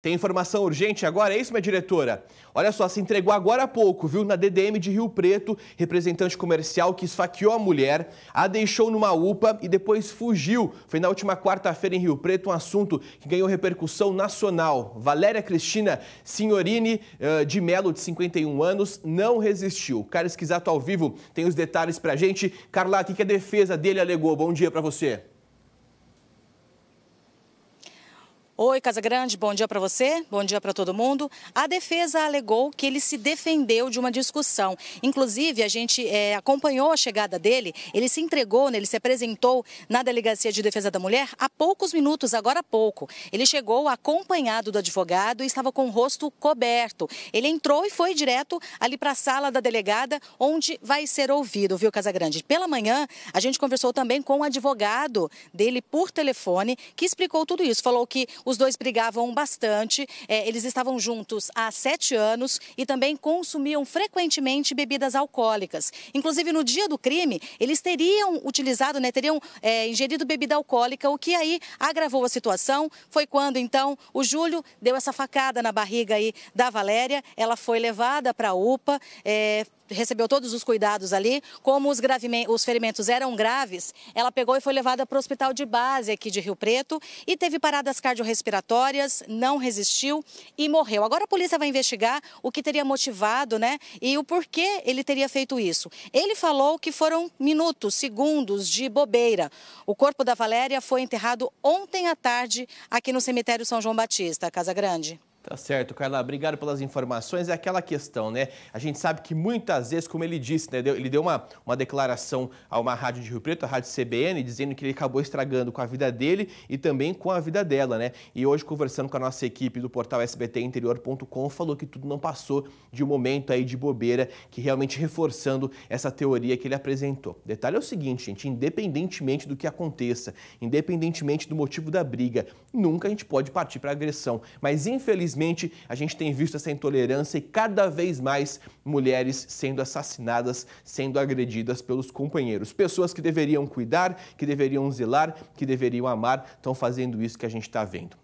Tem informação urgente agora? É isso, minha diretora? Olha só, se entregou agora há pouco, viu? Na DDM de Rio Preto, representante comercial que esfaqueou a mulher, a deixou numa UPA e depois fugiu. Foi na última quarta-feira em Rio Preto, um assunto que ganhou repercussão nacional. Valéria Cristina Signorini eh, de Melo, de 51 anos, não resistiu. Cara Esquizato ao vivo tem os detalhes pra gente. Carla, o que a defesa dele alegou? Bom dia para você. Oi, Casa Grande, bom dia para você, bom dia para todo mundo. A defesa alegou que ele se defendeu de uma discussão. Inclusive, a gente é, acompanhou a chegada dele, ele se entregou, né, ele se apresentou na Delegacia de Defesa da Mulher há poucos minutos, agora há pouco. Ele chegou acompanhado do advogado e estava com o rosto coberto. Ele entrou e foi direto ali para a sala da delegada, onde vai ser ouvido, viu, Casa Grande? Pela manhã, a gente conversou também com o advogado dele por telefone, que explicou tudo isso. Falou que os dois brigavam bastante, é, eles estavam juntos há sete anos e também consumiam frequentemente bebidas alcoólicas. Inclusive, no dia do crime, eles teriam utilizado, né, teriam é, ingerido bebida alcoólica, o que aí agravou a situação. Foi quando, então, o Júlio deu essa facada na barriga aí da Valéria. Ela foi levada para a UPA, é, recebeu todos os cuidados ali. Como os, os ferimentos eram graves, ela pegou e foi levada para o hospital de base aqui de Rio Preto e teve paradas cardiorrespiratórias, não resistiu e morreu. Agora a polícia vai investigar o que teria motivado, né? E o porquê ele teria feito isso. Ele falou que foram minutos, segundos de bobeira. O corpo da Valéria foi enterrado ontem à tarde aqui no cemitério São João Batista, Casa Grande. Tá certo, Carla, obrigado pelas informações. É aquela questão, né? A gente sabe que muitas vezes, como ele disse, né? Ele deu uma, uma declaração a uma rádio de Rio Preto, a rádio CBN, dizendo que ele acabou estragando com a vida dele e também com a vida dela, né? E hoje, conversando com a nossa equipe do portal sbtinterior.com, falou que tudo não passou de um momento aí de bobeira, que realmente reforçando essa teoria que ele apresentou. Detalhe é o seguinte, gente, independentemente do que aconteça, independentemente do motivo da briga, nunca a gente pode partir para agressão. Mas, infelizmente, Infelizmente, a gente tem visto essa intolerância e cada vez mais mulheres sendo assassinadas, sendo agredidas pelos companheiros. Pessoas que deveriam cuidar, que deveriam zelar, que deveriam amar, estão fazendo isso que a gente está vendo.